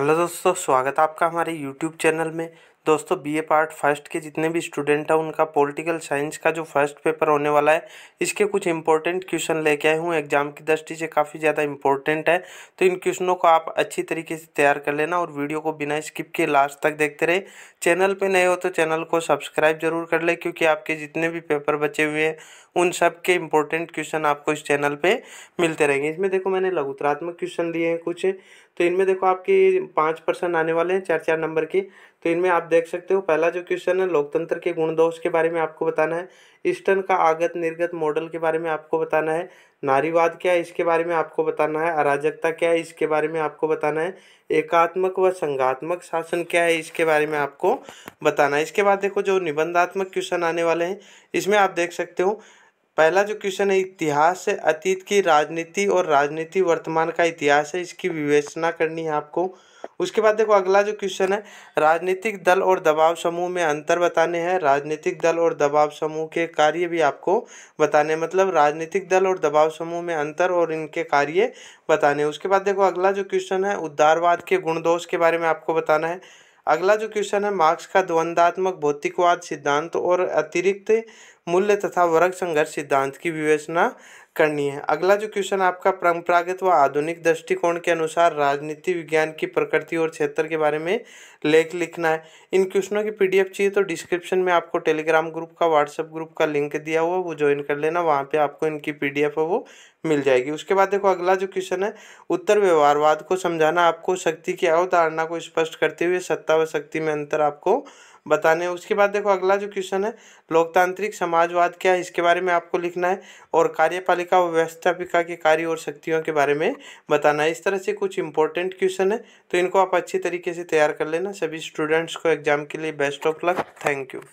hello दोस्तों स्वागत है आपका हमारे यूट्यूब चैनल में दोस्तों बीए पार्ट फर्स्ट के जितने भी स्टूडेंट हैं उनका पॉलिटिकल साइंस का जो फर्स्ट पेपर होने वाला है इसके कुछ इंपॉर्टेंट क्वेश्चन लेके आए हूँ एग्जाम की दृष्टि से काफ़ी ज़्यादा इंपॉर्टेंट है तो इन क्वेश्चनों को आप अच्छी तरीके से तैयार कर लेना और वीडियो को बिना स्किप के लास्ट तक देखते रहे चैनल पर नए हो तो चैनल को सब्सक्राइब जरूर कर ले क्योंकि आपके जितने भी पेपर बचे हुए हैं उन सब के इम्पोर्टेंट क्वेश्चन आपको इस चैनल पे मिलते रहेंगे इसमें देखो मैंने लघुतरात्मक क्वेश्चन दिए हैं कुछ तो इनमें देखो आपके पाँच परसेंट आने वाले हैं चार चार नंबर के तो इनमें आप देख सकते हो पहला जो क्वेश्चन है लोकतंत्र के गुण दोष के बारे में आपको बताना है ईस्टर्न का आगत निर्गत मॉडल के बारे में आपको बताना है नारीवाद क्या है इसके बारे में आपको बताना है अराजकता क्या है इसके बारे में आपको बताना है एकात्मक व संघात्मक शासन क्या है इसके बारे में आपको बताना है इसके बाद देखो जो निबंधात्मक क्वेश्चन आने वाले हैं इसमें आप देख सकते हो पहला जो क्वेश्चन है इतिहास से अतीत की राजनीति और राजनीति वर्तमान का इतिहास है इसकी विवेचना करनी है आपको उसके बाद देखो अगला जो क्वेश्चन है राजनीतिक दल और दबाव समूह में अंतर बताने हैं राजनीतिक दल और दबाव समूह के कार्य भी आपको बताने मतलब राजनीतिक दल और दबाव समूह में अंतर और इनके कार्य बताने उसके बाद देखो अगला जो क्वेश्चन है उद्धारवाद के गुण दोष के बारे में आपको बताना है अगला जो क्वेश्चन है मार्क्स का द्वंद्वात्मक भौतिकवाद सिद्धांत और अतिरिक्त मूल्य तथा वर्ग संघर्ष सिद्धांत की विवेचना करनी है अगला जो क्वेश्चन आपका परंपरागत व आधुनिक दृष्टिकोण के अनुसार राजनीति विज्ञान की प्रकृति और क्षेत्र के बारे में लेख लिखना है इन क्वेश्चनों की पीडीएफ चाहिए तो डिस्क्रिप्शन में आपको टेलीग्राम ग्रुप का व्हाट्सएप ग्रुप का लिंक दिया हुआ वो ज्वाइन कर लेना वहाँ पे आपको इनकी पीडीएफ है वो मिल जाएगी उसके बाद देखो अगला जो क्वेश्चन है उत्तर व्यवहारवाद को समझाना आपको शक्ति की अवधारणा को स्पष्ट करते हुए सत्ता व शक्ति में अंतर आपको बताने हैं उसके बाद देखो अगला जो क्वेश्चन है लोकतांत्रिक समाजवाद क्या है इसके बारे में आपको लिखना है और कार्यपालिका व्यवस्थापिका के कार्य और शक्तियों के बारे में बताना है इस तरह से कुछ इंपॉर्टेंट क्वेश्चन है तो इनको आप अच्छी तरीके से तैयार कर लेना सभी स्टूडेंट्स को एग्जाम के लिए best of luck thank you